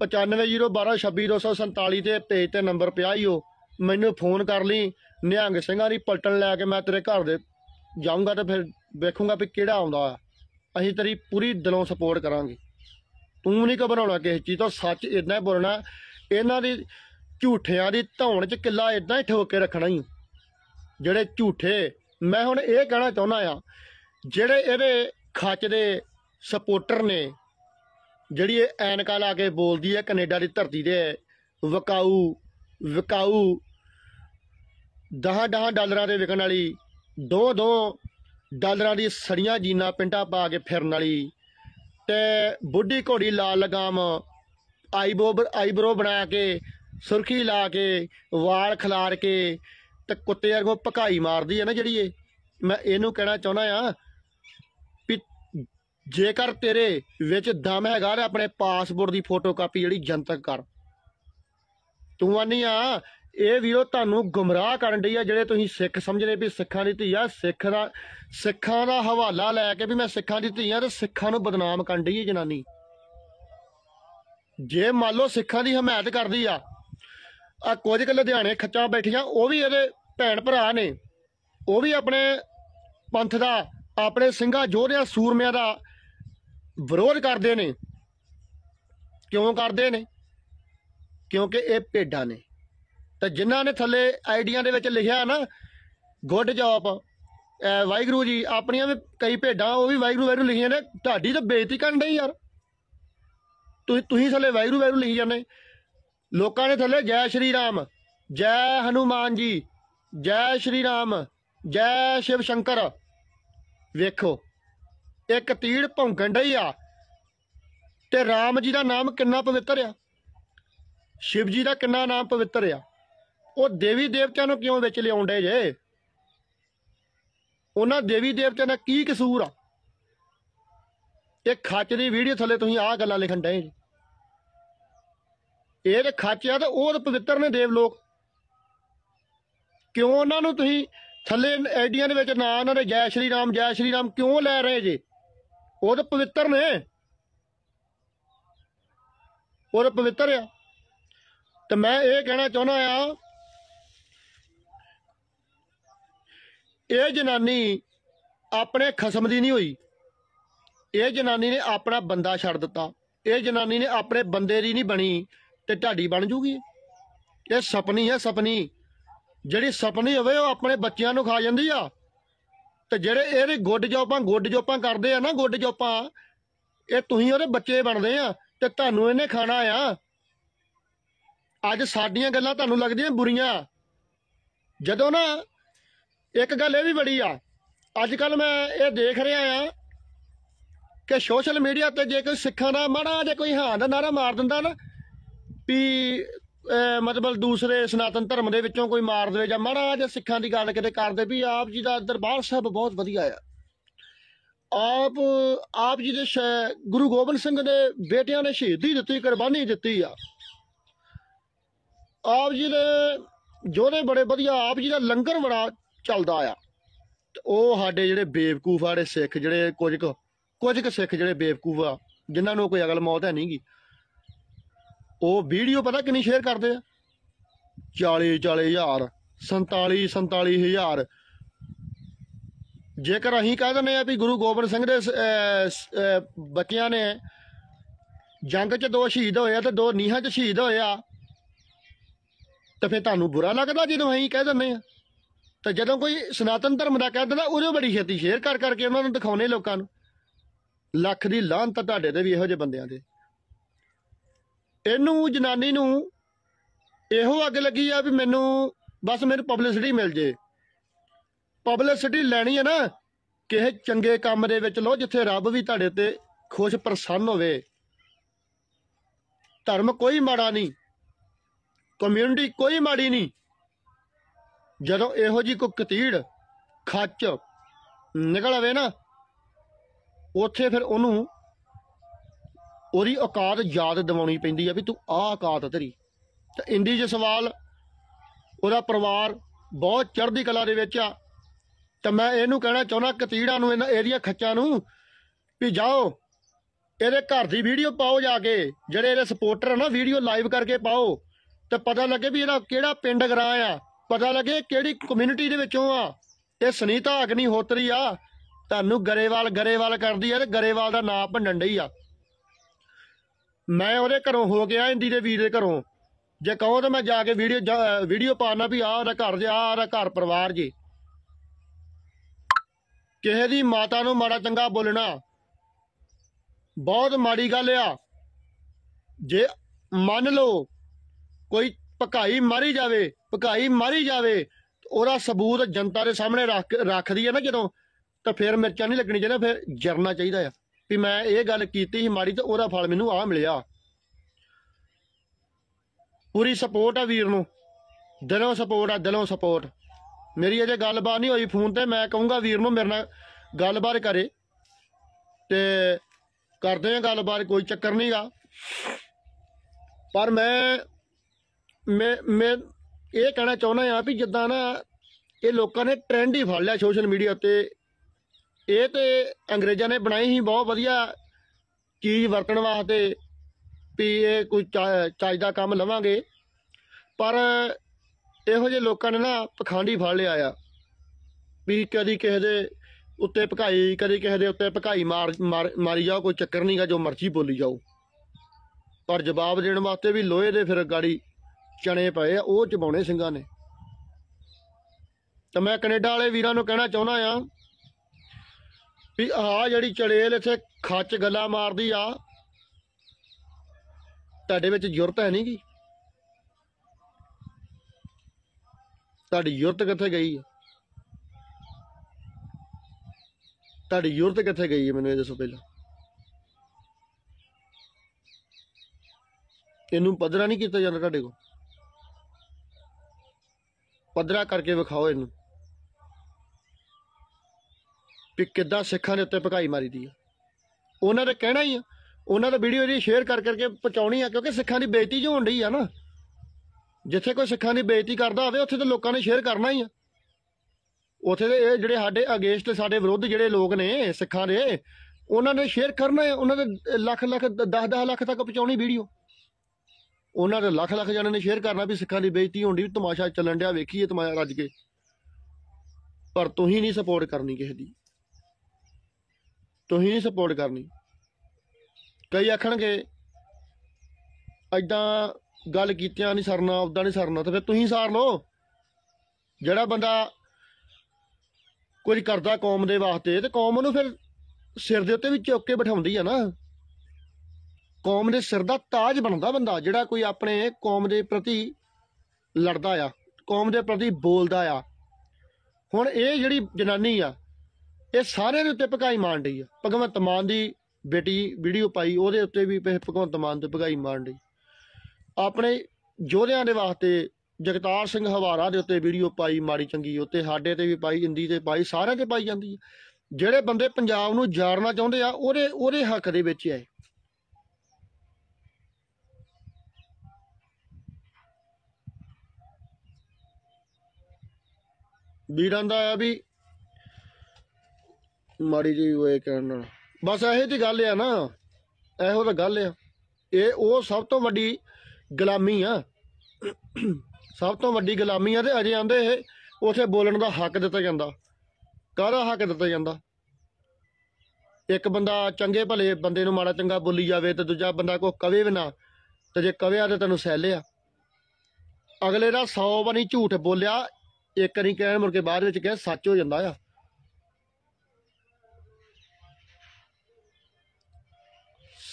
9501226247 ਤੇ ਪੇਜ ਤੇ ਨੰਬਰ ਪਿਆ ਹੀ ਮੈਨੂੰ ਫੋਨ ਕਰ ਲਈ ਨਿਹੰਗ ਸਿੰਘਾਂ ਦੀ ਪਲਟਣ ਲੈ ਕੇ ਮੈਂ ਤੇਰੇ ਘਰ ਦੇ ਜਾਊਂਗਾ ਤਾਂ ਫਿਰ ਵੇਖੂੰਗਾ ਵੀ ਕਿਹੜਾ ਆਉਂਦਾ ਆ ਅਸੀਂ ਤੇਰੀ ਪੂਰੀ ਦਿਲੋਂ ਸਪੋਰਟ ਕਰਾਂਗੇ ਤੂੰ ਨਹੀਂ ਘਬਰਾਉਣਾ ਕਿਸੇ ਚੀਜ਼ ਤੋਂ ਸੱਚ ਇਦਾਂ ਹੀ ਬੋਲਣਾ ਇਹਨਾਂ ਦੀ ਝੂਠਿਆਂ ਦੀ ਧੌਣ 'ਚ ਕਿੱਲਾ ਇਦਾਂ ਹੀ ਠੋਕ ਕੇ ਰੱਖਣਾ ਹੀ ਜਿਹੜੇ ਝੂਠੇ ਮੈਂ ਹੁਣ ਇਹ ਕਹਿਣਾ ਚਾਹੁੰਦਾ ਆ ਜਿਹੜੇ ਇਹਦੇ ਖੱਚ ਦੇ ਸਪੋਰਟਰ ਨੇ ਜਿਹੜੀ ਇਹ ਐਨਕਾ ਲਾ ਕੇ ਬੋਲਦੀ ਹੈ ਕੈਨੇਡਾ ਦੀ ਧਰਤੀ ਦੇ ਵਕਾਊ ਵਕਾਊ 10 10 ਡਾਲਰਾਂ ਦੇ ਵਿਕਣ ਵਾਲੀ ਦੋ ਦੋ ਡਾਲਰਾਂ ਦੀ ਸੜੀਆਂ ਜੀਨਾ ਪਿੰਡਾ ਪਾ ਕੇ ਫਿਰਨ ਵਾਲੀ ਤੇ ਬੁੱਢੀ ਘੋੜੀ ਲਾਲ ਲਗਾਮ ਆਈਬੋਬਰ ਆਈਬਰੋ ਬਣਾ ਕੇ ਸੁਰਖੀ ਲਾ ਕੇ ਵਾਲ ਖਲਾਰ ਕੇ ਤੇ ਕੁੱਤੇ ਵਰਗੋ ਭਕਾਈ ਮਾਰਦੀ ਹੈ ਨਾ ਜਿਹੜੀ ਇਹ ਮੈਂ ਇਹਨੂੰ ਕਹਿਣਾ ਚਾਹੁੰਦਾ ਆ ਜੇਕਰ ਤੇਰੇ ਵਿੱਚ ਦਮ ਹੈਗਾ ਤੇ ਆਪਣੇ ਪਾਸਪੋਰਟ ਦੀ ਫੋਟੋ ਕਾਪੀ ਜਿਹੜੀ ਜਨਤਕ ਕਰ ਤੂੰ ਆਨੀ ਆ ਇਹ ਵੀਰੋ ਤੁਹਾਨੂੰ ਗੁੰਮਰਾਹ ਕਰਨ ਡਈ ਆ ਜਿਹੜੇ ਤੁਸੀਂ ਸਿੱਖ ਸਮਝਦੇ ਵੀ ਸਿੱਖਾਂ ਦੀ ਧੀ ਆ ਸਿੱਖ ਦਾ ਸਿੱਖਾਂ ਦਾ ਹਵਾਲਾ ਲੈ ਕੇ ਵੀ ਮੈਂ ਸਿੱਖਾਂ ਦੀ ਧੀ ਆ ਤੇ ਸਿੱਖਾਂ ਨੂੰ ਬਦਨਾਮ ਕਰਨ ਦੀ ਜਨਾਨੀ ਜੇ ਮੰਨ ਲਓ ਸਿੱਖਾਂ ਦੀ ਹਮਾਇਤ ਕਰਦੀ ਆ ਆ ਕੁਝ ਕੁ ਲੁਧਿਆਣੇ ਖੱਚਾਂ ਬੈਠੀਆਂ ਉਹ ਵੀ ਇਹਦੇ ਭੈਣ ਭਰਾ ਨੇ ਉਹ ਵੀ ਆਪਣੇ ਪੰਥ ਦਾ ਆਪਣੇ ਸਿੰਘਾਂ ਜੋਧਿਆਂ ਸੂਰਮਿਆਂ ਦਾ ਵਿਰੋਧ ਕਰਦੇ ਨੇ ਕਿਉਂ ਕਰਦੇ ਨੇ ਕਿਉਂਕਿ ਇਹ ਭੇਡਾਂ ਨੇ ਤੇ ਜਿਨ੍ਹਾਂ ਨੇ ਥੱਲੇ ਆਈਡੀਆਂ ਦੇ ਵਿੱਚ ਲਿਖਿਆ ਨਾ ਗੁੱਡ ਜੌਬ ਵਾਹਿਗੁਰੂ ਜੀ ਆਪਣੀਆਂ ਵੀ ਕਈ ਭੇਡਾਂ ਉਹ ਵੀ ਵਾਹਿਗੁਰੂ ਵਾਹਿਗੁਰੂ ਲਿਖੀਆਂ ਨੇ ਤੁਹਾਡੀ ਤਾਂ ਬੇਇੱਜ਼ਤੀ ਕਰਨ ਦੇ ਯਾਰ ਤੁਸੀਂ ਤੁਸੀਂ ਥੱਲੇ ਵਾਹਿਗੁਰੂ ਵਾਹਿਗੁਰੂ ਲਿਖੀ ਜਾਂਦੇ ਲੋਕਾਂ ਨੇ ਥੱਲੇ ਜੈ ਸ਼੍ਰੀ ਰਾਮ ਜੈ ਹਨੂਮਾਨ ਜੀ ਜੈ ਸ਼੍ਰੀ ਰਾਮ ਜੈ ਸ਼ਿਵ ਸ਼ੰਕਰ ਵੇਖੋ ਇੱਕ ਤੀੜ ਭੌਂਕਣ ਡਈ ਆ ਤੇ ਰਾਮ ਜੀ ਦਾ ਨਾਮ ਕਿੰਨਾ ਪਵਿੱਤਰ ਆ ਸ਼ਿਵ ਜੀ ਦਾ ਕਿੰਨਾ ਨਾਮ ਪਵਿੱਤਰ ਆ ਉਹ ਦੇਵੀ ਦੇਵਤਿਆਂ ਨੂੰ ਕਿਉਂ ਵਿੱਚ ਲਿਆਉਂਦੇ ਜੇ ਉਹਨਾਂ ਦੇਵੀ ਦੇਵਤਿਆਂ ਦਾ ਕੀ ਕਸੂਰ ਆ ਇਹ ਖੱਚ ਦੀ ਵੀਡੀਓ ਥੱਲੇ ਤੁਸੀਂ ਆਹ ਗੱਲਾਂ ਲਿਖਣ ਡਏ ਇਹ ਜੇ ਖੱਚ ਆ ਤਾਂ ਉਹ ਪਵਿੱਤਰ ਨੇ ਦੇਵ ਲੋਕ ਕਿਉਂ ਉਹਨਾਂ ਨੂੰ ਤੁਸੀਂ ਥੱਲੇ ਐਡੀਆਂ ਦੇ ਵਿੱਚ ਨਾ ਉਹਨਾਂ ਦੇ ਜੈ ਸ਼੍ਰੀ ਰਾਮ ਜੈ ਸ਼੍ਰੀ ਰਾਮ ਕਿਉਂ ਲੈ ਰਹੇ ਜੇ ਉਹ ਤਾਂ ਪਵਿੱਤਰ ਨੇ ਉਹ ਪਵਿੱਤਰ ਆ ਤੇ ਮੈਂ ਇਹ ਕਹਿਣਾ ਚਾਹੁੰਦਾ ਆ ਇਹ ਜਨਾਨੀ ਆਪਣੇ ਖਸਮ ਦੀ ਨਹੀਂ ਹੋਈ ਇਹ ਜਨਾਨੀ ਨੇ ਆਪਣਾ ਬੰਦਾ ਛੱਡ ਦਿੱਤਾ ਇਹ ਜਨਾਨੀ ਨੇ ਆਪਣੇ ਬੰਦੇ ਦੀ ਨਹੀਂ ਬਣੀ ਤੇ ਢਾਡੀ ਬਣ ਜੂਗੀ ਇਹ ਸੁਪਨੀ ਹੈ ਸੁਪਨੀ ਜਿਹੜੀ ਸੁਪਨੀ ਹੋਵੇ ਉਹ ਆਪਣੇ ਬੱਚਿਆਂ ਨੂੰ ਖਾ ਜਾਂਦੀ ਆ ਤੇ ਜਿਹੜੇ ਇਹਦੇ ਗੁੱਡ ਜੋਪਾਂ ਗੁੱਡ ਜੋਪਾਂ ਕਰਦੇ ਆ ਨਾ ਗੁੱਡ ਜੋਪਾਂ ਇਹ ਤੁਸੀਂ ਉਹਦੇ ਬੱਚੇ ਬਣਦੇ ਆ ਤੇ ਤੁਹਾਨੂੰ ਇਹਨੇ ਖਾਣਾ ਆ ਅੱਜ ਸਾਡੀਆਂ ਗੱਲਾਂ ਤੁਹਾਨੂੰ ਲੱਗਦੀਆਂ ਬੁਰੀਆਂ ਜਦੋਂ ਨਾ ਇੱਕ ਗੱਲ ਇਹ ਵੀ ਬੜੀ ਆ ਅੱਜ ਕੱਲ ਮੈਂ ਇਹ ਦੇਖ ਰਿਹਾ ਆ ਕਿ ਸੋਸ਼ਲ ਮੀਡੀਆ ਤੇ ਜੇ ਕੋਈ ਸਿੱਖਾਂ ਦਾ ਮਾੜਾ ਜੇ ਕੋਈ ਹਾਂ ਦਾ ਨਾਰਾ ਮਾਰ ਦਿੰਦਾ ਨਾ ਵੀ ਮਤਲਬ ਦੂਸਰੇ ਸਨਾਤਨ ਧਰਮ ਦੇ ਵਿੱਚੋਂ ਕੋਈ ਮਾਰ ਦੇਵੇ ਜਾਂ ਮਾੜਾ ਜਾਂ ਸਿੱਖਾਂ ਦੀ ਗੱਲ ਕਿਤੇ ਕਰਦੇ ਵੀ ਆਪ ਜੀ ਦਾ ਦਰਬਾਰ ਸਾਹਿਬ ਬਹੁਤ ਵਧੀਆ ਆ ਆਪ ਆਪ ਜੀ ਦੇ ਗੁਰੂ ਗੋਬਿੰਦ ਸਿੰਘ ਦੇ ਬੇਟਿਆਂ ਨੇ ਸ਼ਹੀਦੀ ਦਿੱਤੀ ਕੁਰਬਾਨੀ ਦਿੱਤੀ ਆ ਆਪ ਜੀ ਦੇ ਜੋਧੇ ਬੜੇ ਵਧੀਆ ਆਪ ਜੀ ਦਾ ਲੰਗਰ ਬੜਾ ਚੱਲਦਾ ਆ ਉਹ ਸਾਡੇ ਜਿਹੜੇ ਬੇਵਕੂਫ ਆੜੇ ਸਿੱਖ ਜਿਹੜੇ ਕੁਝ ਕੁ ਕੁਝ ਕੁ ਸਿੱਖ ਜਿਹੜੇ ਬੇਵਕੂਫ ਆ ਜਿਨ੍ਹਾਂ ਨੂੰ ਕੋਈ ਅਗਲ ਮੌਤ ਹੈ ਨਹੀਂਗੀ ਉਹ ਵੀਡੀਓ ਪਤਾ ਕਿੰਨੀ ਸ਼ੇਅਰ ਕਰਦੇ ਆ 40 40000 47 47000 ਜੇਕਰ ਅਸੀਂ ਕਹਿ ਦਿੰਦੇ ਆ ਵੀ ਗੁਰੂ ਗੋਬਿੰਦ ਸਿੰਘ ਦੇ ਬੱਚਿਆਂ ਨੇ ਜੰਗ 'ਚ ਦੋ ਸ਼ਹੀਦ ਹੋਏ ਆ ਤੇ ਦੋ ਨੀਹਾਂ 'ਚ ਸ਼ਹੀਦ ਹੋਏ ਆ ਤਾਂ ਫਿਰ ਤੁਹਾਨੂੰ ਬੁਰਾ ਲੱਗਦਾ ਜਦੋਂ ਅਸੀਂ ਕਹਿ ਦਿੰਦੇ ਆ ਤਾਂ ਜਦੋਂ ਕੋਈ ਸਨਾਤਨ ਧਰਮ ਦਾ ਕਹਿੰਦਾ ਨਾ ਉਹਦੇ ਬੜੀ ਛੇਤੀ ਸ਼ੇਅਰ ਕਰ ਕਰਕੇ ਉਹਨਾਂ ਨੂੰ ਦਿਖਾਉਣੇ ਲੋਕਾਂ ਨੂੰ ਲੱਖ ਦੀ ਲਾਹਨ ਤਾਂ ਤੁਹਾਡੇ ਤੇ ਵੀ ਇਹੋ ਜਿਹੇ ਬੰਦਿਆਂ ਦੇ ਇਹਨੂੰ ਜਨਾਨੀ ਨੂੰ ਇਹੋ ਅੱਗ ਲੱਗੀ ਆ ਵੀ ਮੈਨੂੰ ਬਸ ਮੈਨੂੰ ਪਬਲਿਸਿਟੀ ਮਿਲ ਜੇ ਪਬਲਿਸਿਟੀ ਲੈਣੀ ਹੈ ਨਾ ਕਿਸੇ ਚੰਗੇ ਕੰਮ ਦੇ ਵਿੱਚ ਲੋ ਜਿੱਥੇ ਰੱਬ ਵੀ ਤੁਹਾਡੇ ਤੇ ਖੁਸ਼ ਪ੍ਰਸੰਨ ਹੋਵੇ ਧਰਮ ਕੋਈ ਮਾੜਾ ਨਹੀਂ ਕਮਿਊਨਿਟੀ ਕੋਈ ਮਾੜੀ ਨਹੀਂ ਜਦੋਂ ਇਹੋ ਜੀ ਕੋ ਕਤੀੜ ਖੱਚ ਨਿਕਲ ਆਵੇ ਨਾ ਉੱਥੇ ਫਿਰ ਉਹਨੂੰ ਉਹਦੀ ਔਕਾਤ ਯਾਦ ਦਿਵਾਉਣੀ ਪੈਂਦੀ ਆ ਵੀ ਤੂੰ ਆਹ ਔਕਾਤ ਤੇਰੀ ਤਾਂ ਇੰਦੀ ਜਸਵਾਲ ਉਹਦਾ ਪਰਿਵਾਰ ਬਹੁਤ ਚੜ੍ਹਦੀ ਕਲਾ ਦੇ ਵਿੱਚ ਆ ਤਾਂ ਮੈਂ ਇਹਨੂੰ ਕਹਿਣਾ ਚਾਹੁੰਦਾ ਕਤੀੜਾਂ ਨੂੰ ਇਹਨਾਂ ਇਹਦੀਆਂ ਖੱਚਾਂ ਨੂੰ ਵੀ ਜਾਓ ਇਹਦੇ ਘਰ ਦੀ ਵੀਡੀਓ ਪਾਓ ਜਾ ਕੇ ਜਿਹੜੇ ਇਹਦੇ ਸਪੋਰਟਰ ਨਾ ਵੀਡੀਓ ਲਾਈਵ ਕਰਕੇ ਪਾਓ ਤੇ ਪਤਾ ਲੱਗੇ ਵੀ ਇਹਦਾ ਕਿਹੜਾ ਪਿੰਡ ਗਰਾਂ ਆ ਪਤਾ ਲੱਗੇ ਕਿਹੜੀ ਕਮਿਊਨਿਟੀ ਦੇ ਵਿੱਚੋਂ ਆ ਇਹ ਸੁਨੀਤਾ ਅਗਨੀ ਹੋਤਰੀ ਆ ਤੁਹਾਨੂੰ ਗਰੇਵਾਲ ਗਰੇਵਾਲ ਕਰਦੀ ਆ ਤੇ ਗਰੇਵਾਲ ਦਾ ਨਾਮ ਭੰਡਣ ਡਈ ਆ ਮੈਂ ਉਹਦੇ ਘਰੋਂ ਹੋ ਗਿਆ ਇੰਦੀ ਦੇ ਵੀਰ ਦੇ ਘਰੋਂ ਜੇ ਕਹੋ ਤਾਂ ਮੈਂ ਜਾ ਕੇ ਵੀਡੀਓ ਵੀਡੀਓ ਪਾਣਾ ਵੀ ਆ ਉਹਦਾ ਘਰ ਜੇ ਆ ਉਹਦਾ ਘਰ ਪਰਿਵਾਰ ਜੀ ਕਿਸੇ ਦੀ ਮਾਤਾ ਨੂੰ ਮਾੜਾ ਚੰਗਾ ਬੋਲਣਾ ਬਹੁਤ ਮਾੜੀ ਗੱਲ ਆ ਜੇ ਮੰਨ ਲਓ ਕੋਈ ਪਕਾਈ ਮਾਰੀ ਜਾਵੇ ਭਕਾਈ ਮਾਰੀ ਜਾਵੇ ਉਹਦਾ ਸਬੂਤ ਜਨਤਾ ਦੇ ਸਾਹਮਣੇ ਰੱਖ ਰੱਖਦੀ ਹੈ ਨਾ ਜਦੋਂ ਤਾਂ ਫਿਰ ਮਿਰਚਾਂ ਨਹੀਂ ਲੱਗਣੀ ਚਾਹੀਦਾ ਫਿਰ ਜਰਨਾ ਚਾਹੀਦਾ ਆ ਵੀ ਮੈਂ ਇਹ ਗੱਲ ਕੀਤੀ ਸੀ ਮਾਰੀ ਤੇ ਉਹਦਾ ਫਲ ਮੈਨੂੰ ਆ ਮਿਲਿਆ ਪੂਰੀ ਸਪੋਰਟ ਆ ਵੀਰ ਨੂੰ ਦਿਲੋਂ ਸਪੋਰਟ ਆ ਦਿਲੋਂ ਸਪੋਰਟ ਮੇਰੀ ਅਜੇ ਗੱਲਬਾਤ ਨਹੀਂ ਹੋਈ ਫੋਨ ਤੇ ਮੈਂ ਕਹੂੰਗਾ ਵੀਰ ਨੂੰ ਮੇਰੇ ਨਾਲ ਗੱਲਬਾਤ ਕਰੇ ਤੇ ਕਰਦੇ ਆ ਗੱਲਬਾਤ ਕੋਈ ਚੱਕਰ ਨਹੀਂਗਾ ਪਰ ਮੈਂ ਮੈਂ ਇਹ ਕਹਿਣਾ ਚਾਹੁੰਦਾ ਆ ਵੀ ਜਿੱਦਾਂ ਨਾ ਇਹ ਲੋਕਾਂ ਨੇ ਟ੍ਰੈਂਡ ਹੀ ਫੜ ਲਿਆ ਸੋਸ਼ਲ ਮੀਡੀਆ ਉੱਤੇ ਇਹ ਤੇ ਅੰਗਰੇਜ਼ਾਂ ਨੇ ਬਣਾਈ ਹੀ ਬਹੁਤ ਵਧੀਆ ਚੀਜ਼ ਵਰਤਣ ਵਾਸਤੇ ਵੀ ਇਹ ਕੋਈ ਚਾਜ ਦਾ ਕੰਮ ਲਵਾਂਗੇ ਪਰ ਇਹੋ ਜਿਹੇ ਲੋਕਾਂ ਨੇ ਨਾ ਪਖੰਡੀ ਫੜ ਲਿਆ ਆ ਵੀ ਕਦੀ ਕਿਸੇ ਦੇ ਉੱਤੇ ਭਕਾਈ ਕਦੀ ਕਿਸੇ ਦੇ ਉੱਤੇ ਭਕਾਈ ਮਾਰ ਮਾਰੀ ਜਾਓ ਕੋਈ ਚੱਕਰ ਨਹੀਂਗਾ ਜੋ ਮਰਜ਼ੀ ਬੋਲੀ ਜਾਓ ਪਰ ਜਵਾਬ ਦੇਣ ਵਾਸਤੇ ਵੀ ਲੋਹੇ ਦੇ ਫਿਰ ਗਾੜੀ ਚਣੇ ਪਏ ਆ ਉਹ ਚਬਾਉਣੇ ਸਿੰਘਾਂ ਨੇ ਤਾਂ ਮੈਂ ਕੈਨੇਡਾ ਵਾਲੇ ਵੀਰਾਂ ਨੂੰ ਕਹਿਣਾ ਚਾਹੁੰਦਾ ਆ ਵੀ ਆਹ ਜਿਹੜੀ ਚੜੇਲ ਇੱਥੇ ਖੱਚ ਗੱਲਾਂ ਮਾਰਦੀ ਆ ਤੁਹਾਡੇ ਵਿੱਚ ਜ਼ੁਰਤ ਹੈ ਨਹੀਂਗੀ ਤੁਹਾਡੀ ਜ਼ੁਰਤ ਕਿੱਥੇ ਗਈ ਹੈ ਤੁਹਾਡੀ ਜ਼ੁਰਤ ਕਿੱਥੇ ਗਈ ਹੈ ਮੈਨੂੰ ਇਹ ਦੱਸੋ ਪਹਿਲਾਂ ਇਹਨੂੰ ਪੱਧਰਾ ਨਹੀਂ ਕੀਤਾ ਜਾਂਦਾ ਤੁਹਾਡੇ ਕੋਲ ਪੱਧਰਾ ਕਰਕੇ ਵਿਖਾਓ ਇਹਨੂੰ ਕਿ ਕਿੱਦਾਂ ਸਿੱਖਾਂ ਦੇ ਉੱਤੇ ਭਗਾਈ ਮਾਰੀ ਦੀ ਆ ਉਹਨਾਂ ਦਾ ਕਹਿਣਾ ਹੀ ਆ ਉਹਨਾਂ ਦਾ ਵੀਡੀਓ ਜੀ ਸ਼ੇਅਰ ਕਰ ਕਰਕੇ ਪਹੁੰਚਾਉਣੀ ਆ ਕਿਉਂਕਿ ਸਿੱਖਾਂ ਦੀ ਬੇਇੱਜ਼ਤੀ ਹੋਣ ਰਹੀ ਆ ਨਾ ਜਿੱਥੇ ਕੋਈ ਸਿੱਖਾਂ ਦੀ ਬੇਇੱਜ਼ਤੀ ਕਰਦਾ ਹੋਵੇ ਉੱਥੇ ਤਾਂ ਲੋਕਾਂ ਨੇ ਸ਼ੇਅਰ ਕਰਨਾ ਹੀ ਆ ਉੱਥੇ ਦੇ ਇਹ ਜਿਹੜੇ ਸਾਡੇ ਅਗੇਂਸਟ ਸਾਡੇ ਵਿਰੁੱਧ ਜਿਹੜੇ ਲੋਕ ਨੇ ਸਿੱਖਾਂ ਦੇ ਉਹਨਾਂ ਨੇ ਸ਼ੇਅਰ ਕਰਨਾ ਹੈ ਉਹਨਾਂ ਦੇ ਲੱਖ ਲੱਖ 10 10 ਲੱਖ ਤੱਕ ਪਹੁੰਚਾਉਣੀ ਵੀਡੀਓ ਉਹਨਾਂ ਦੇ ਲੱਖ ਲੱਖ ਜਣੇ ਨੇ ਸ਼ੇਅਰ ਕਰਨਾ ਵੀ ਸਿੱਖਾਂ ਦੀ ਬੇਇੱਜ਼ਤੀ ਹੋਣ ਦੀ ਵੀ ਤਮਾਸ਼ਾ ਚੱਲਣ ਡਿਆ ਵੇਖੀਏ ਤਮਾਸ਼ਾ ਰੱਜ ਕੇ ਪਰ ਤੁਸੀਂ ਨਹੀਂ ਸਪੋਰਟ ਕਰਨੀ ਕਿਸੇ ਦੀ ਤੁਸੀਂ ਨਹੀਂ ਸਪੋਰਟ ਕਰਨੀ ਕਈ ਆਖਣਗੇ ਐਦਾਂ ਗੱਲ ਕੀਤਿਆਂ ਨਹੀਂ ਸਰਨਾ ਉਦਾਂ ਨਹੀਂ ਸਰਨਾ ਤਾਂ ਫਿਰ ਤੁਸੀਂ ਸਾਰ ਲਓ ਜਿਹੜਾ ਬੰਦਾ ਕੁਝ ਕਰਦਾ ਕੌਮ ਦੇ ਵਾਸਤੇ ਤੇ ਕੌਮ ਨੂੰ ਫਿਰ ਸਿਰ ਦੇ ਉੱਤੇ ਵੀ ਚੁੱਕ ਕੇ ਬਿਠਾਉਂਦੀ ਆ ਨਾ ਕੌਮ ਦੇ ਸਿਰ ਦਾ ਤਾਜ ਬਣਦਾ ਬੰਦਾ ਜਿਹੜਾ ਕੋਈ ਆਪਣੇ ਕੌਮ ਦੇ ਪ੍ਰਤੀ ਲੜਦਾ ਆ ਕੌਮ ਦੇ ਪ੍ਰਤੀ ਬੋਲਦਾ ਆ ਹੁਣ ਇਹ ਜਿਹੜੀ ਜਨਾਨੀ ਆ ਇਹ ਸਾਰਿਆਂ ਦੇ ਉੱਤੇ ਭਗਾਈ ਮਾਰਨ ਰਹੀ ਆ ਭਗਵੰਤ ਮਾਨ ਦੀ ਬੇਟੀ ਵੀਡੀਓ ਪਾਈ ਉਹਦੇ ਉੱਤੇ ਵੀ ਭਗਵੰਤ ਮਾਨ ਤੇ ਭਗਾਈ ਮਾਰਨ ਰਹੀ ਆਪਣੇ ਜੋਧਿਆਂ ਦੇ ਵਾਸਤੇ ਜਗਤਾਰ ਸਿੰਘ ਹਵਾਰਾ ਦੇ ਉੱਤੇ ਵੀਡੀਓ ਪਾਈ ਮਾੜੀ ਚੰਗੀ ਉੱਤੇ ਸਾਡੇ ਤੇ ਵੀ ਪਾਈ ਹਿੰਦੀ ਤੇ ਪਾਈ ਸਾਰਿਆਂ ਤੇ ਪਾਈ ਜਾਂਦੀ ਹੈ ਜਿਹੜੇ ਬੰਦੇ ਪੰਜਾਬ ਨੂੰ ਜਾੜਨਾ ਚਾਹੁੰਦੇ ਆ ਉਹਦੇ ਉਹਦੇ ਹੱਕ ਦੇ ਵਿੱਚ ਆਏ ਵੀਰਾਂ ਦਾ ਆ ਵੀ ਮਾੜੀ ਜੀ ਹੋਏ ਕਹਿਣ ਨਾਲ ਬਸ ਇਹੋ ਜੀ ਗੱਲ ਆ ਨਾ ਇਹੋ ਤਾਂ ਗੱਲ ਆ ਇਹ ਉਹ ਸਭ ਤੋਂ ਵੱਡੀ ਗੁਲਾਮੀ ਆ ਸਭ ਤੋਂ ਵੱਡੀ ਗੁਲਾਮੀ ਆ ਤੇ ਅਜੇ ਆਂਦੇ ਇਹ ਉਥੇ ਬੋਲਣ ਦਾ ਹੱਕ ਦਿੱਤਾ ਜਾਂਦਾ ਕਾਹਦਾ ਹੱਕ ਦਿੱਤਾ ਜਾਂਦਾ ਇੱਕ ਬੰਦਾ ਚੰਗੇ ਭਲੇ ਬੰਦੇ ਨੂੰ ਮਾੜਾ ਚੰਗਾ ਬੋਲੀ ਜਾਵੇ ਤੇ ਦੂਜਾ ਬੰਦਾ ਕੋ ਕਵੇ ਵੀ ਨਾ ਤੇ ਜੇ ਕਵਿਆ ਤੇ ਤੈਨੂੰ ਸਹਿ ਲਿਆ ਅਗਲੇ ਦਾ 100 ਬਣੀ ਝੂਠ ਬੋਲਿਆ ਇੱਕ ਵਾਰੀ ਕਹਿ ਮੁੜ ਕੇ ਬਾਅਦ ਵਿੱਚ ਕਹਿ ਸੱਚ ਹੋ ਜਾਂਦਾ ਆ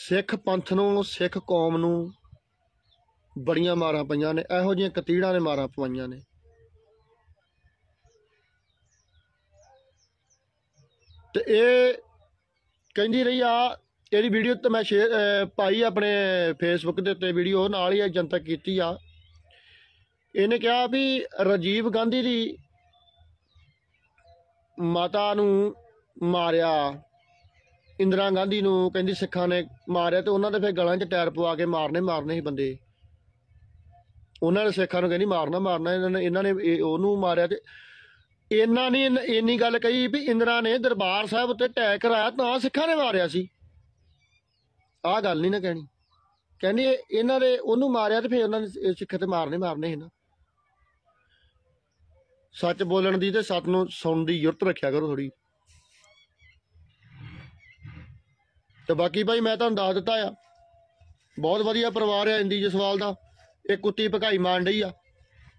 ਸਿੱਖ ਪੰਥ ਨੂੰ ਸਿੱਖ ਕੌਮ ਨੂੰ ਬੜੀਆਂ ਮਾਰਾਂ ਪਈਆਂ ਨੇ ਇਹੋ ਜਿਹੀਆਂ ਕਤੀੜਾਂ ਨੇ ਮਾਰਾਂ ਪਵਾਈਆਂ ਨੇ ਤੇ ਇਹ ਕਹਿੰਦੀ ਰਹੀ ਆ ਇਹਦੀ ਵੀਡੀਓ ਤੇ ਮੈਂ ਸ਼ੇਅਰ ਪਾਈ ਆਪਣੇ ਫੇਸਬੁੱਕ ਦੇ ਉੱਤੇ ਵੀਡੀਓ ਨਾਲ ਹੀ ਜਨਤਾ ਕੀਤੀ ਆ ਇਹਨੇ ਕਿਹਾ ਵੀ ਰਜੀਵ ਗਾਂਧੀ ਦੀ ਮਾਤਾ ਨੂੰ ਮਾਰਿਆ ਇੰਦਰਾ ਗਾਂਧੀ ਨੂੰ ਕਹਿੰਦੀ ਸਿੱਖਾਂ ਨੇ ਮਾਰਿਆ ਤੇ ਉਹਨਾਂ ਦੇ ਫਿਰ ਗਲਾਂ 'ਚ ਟਾਇਰ ਪਵਾ ਕੇ ਮਾਰਨੇ ਮਾਰਨੇ ਸੀ ਬੰਦੇ ਉਹਨਾਂ ਨੇ ਸਿੱਖਾਂ ਨੂੰ ਕਹਿੰਦੀ ਮਾਰਨਾ ਮਾਰਨਾ ਇਹਨਾਂ ਨੇ ਇਹਨਾਂ ਨੇ ਉਹਨੂੰ ਮਾਰਿਆ ਤੇ ਇਹਨਾਂ ਨੇ ਇੰਨੀ ਗੱਲ ਕਹੀ ਵੀ ਇੰਦਰਾ ਨੇ ਦਰਬਾਰ ਸਾਹਿਬ ਉੱਤੇ ਟੈਕ ਕਰਾਇਆ ਤਾਂ ਸਿੱਖਾਂ ਨੇ ਮਾਰਿਆ ਸੀ ਆਹ ਗੱਲ ਨਹੀਂ ਨਾ ਕਹਿਣੀ ਕਹਿੰਦੀ ਇਹਨਾਂ ਦੇ ਉਹਨੂੰ ਮਾਰਿਆ ਤੇ ਫਿਰ ਉਹਨਾਂ ਨੇ ਸਿੱਖਾਂ ਤੇ ਮਾਰਨੇ ਮਾਰਨੇ ਸੀ ਨਾ ਸੱਚ ਬੋਲਣ ਦੀ ਤੇ ਸਤ ਨੂੰ ਸੁਣਨ ਦੀ ਯੁਰਤ ਰੱਖਿਆ ਕਰੋ ਥੋੜੀ ਤੇ ਬਾਕੀ ਭਾਈ ਮੈਂ ਤੁਹਾਨੂੰ ਦੱਸ ਦਿੱਤਾ ਆ ਬਹੁਤ ਵਧੀਆ ਪਰਿਵਾਰ ਆ ਇੰਦੀ ਜਸਵਾਲ ਦਾ ਇਹ ਕੁੱਤੀ ਭਕਾਈ ਮਾਨ ਰਹੀ ਆ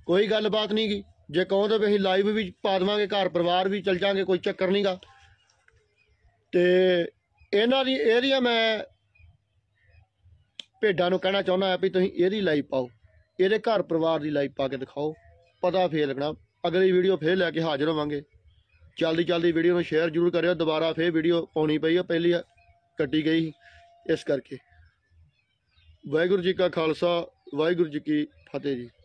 ਕੋਈ ਗੱਲਬਾਤ ਨਹੀਂ ਗਈ ਜੇ ਕਹੋ ਤਾਂ ਅਸੀਂ ਲਾਈਵ ਵੀ ਪਾ ਦਵਾਂਗੇ ਘਰ ਪਰਿਵਾਰ ਵੀ ਚਲ ਜਾਾਂਗੇ ਕੋਈ ਚੱਕਰ ਨਹੀਂਗਾ ਤੇ ਇਹਨਾਂ ਦੀ ਏਰੀਆ ਮੈਂ ਭੇਡਾਂ ਨੂੰ ਕਹਿਣਾ ਚਾਹੁੰਦਾ ਆ ਵੀ ਤੁਸੀਂ ਇਹਦੀ ਲਾਈਵ ਪਾਓ ਇਹਦੇ ਘਰ ਪਰਿਵਾਰ ਦੀ ਲਾਈਵ ਪਾ ਕੇ ਦਿਖਾਓ ਪਤਾ ਫੇਰ ਲੱਗਣਾ ਅਗਲੀ ਵੀਡੀਓ ਫੇਰ ਲੈ ਕੇ ਹਾਜ਼ਰ ਹੋਵਾਂਗੇ ਚਲਦੀ ਚਲਦੀ ਵੀਡੀਓ ਨੂੰ ਸ਼ੇਅਰ ਜ਼ਰੂਰ ਕਰਿਓ ਦੁਬਾਰਾ ਫੇਰ ਵੀਡੀਓ ਪਾਉਣੀ ਪਈ ਆ ਪਹਿਲੀ ਕੱਟੀ ਗਈ ਇਸ ਕਰਕੇ ਵਾਹਿਗੁਰੂ ਜੀ ਕਾ ਖਾਲਸਾ ਵਾਹਿਗੁਰੂ ਜੀ ਕੀ ਫਤਿਹ ਜੀ